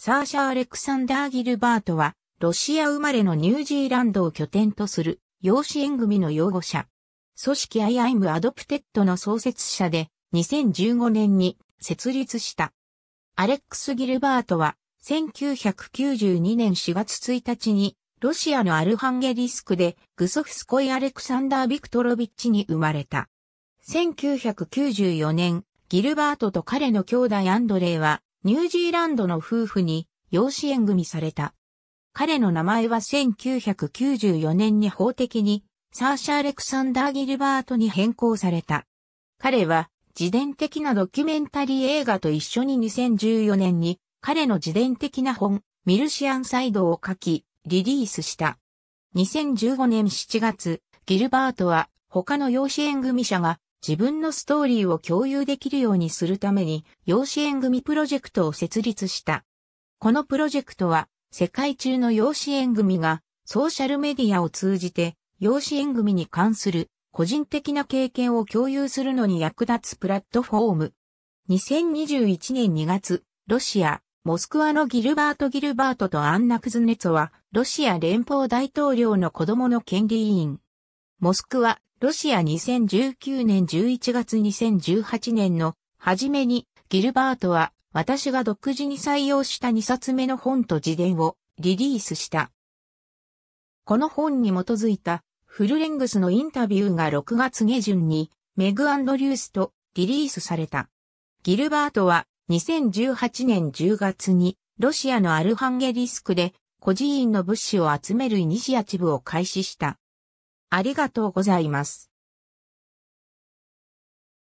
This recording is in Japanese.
サーシャ・アレクサンダー・ギルバートは、ロシア生まれのニュージーランドを拠点とする養子縁組の擁護者。組織 IIM アドプテッドの創設者で、2015年に設立した。アレックス・ギルバートは、1992年4月1日に、ロシアのアルハンゲリスクで、グソフスコイ・アレクサンダー・ビクトロビッチに生まれた。1994年、ギルバートと彼の兄弟アンドレイは、ニュージーランドの夫婦に養子縁組された。彼の名前は1994年に法的にサーシャ・アレクサンダー・ギルバートに変更された。彼は自伝的なドキュメンタリー映画と一緒に2014年に彼の自伝的な本、ミルシアンサイドを書き、リリースした。2015年7月、ギルバートは他の養子縁組者が自分のストーリーを共有できるようにするために養子縁組プロジェクトを設立した。このプロジェクトは世界中の養子縁組がソーシャルメディアを通じて養子縁組に関する個人的な経験を共有するのに役立つプラットフォーム。2021年2月、ロシア、モスクワのギルバート・ギルバートとアンナ・クズネツォは、ロシア連邦大統領の子供の権利委員。モスクワロシア2019年11月2018年の初めにギルバートは私が独自に採用した2冊目の本と自伝をリリースした。この本に基づいたフルレングスのインタビューが6月下旬にメグ・アンドリュースとリリースされた。ギルバートは2018年10月にロシアのアルハンゲリスクで孤児院の物資を集めるイニシアチブを開始した。ありがとうございます。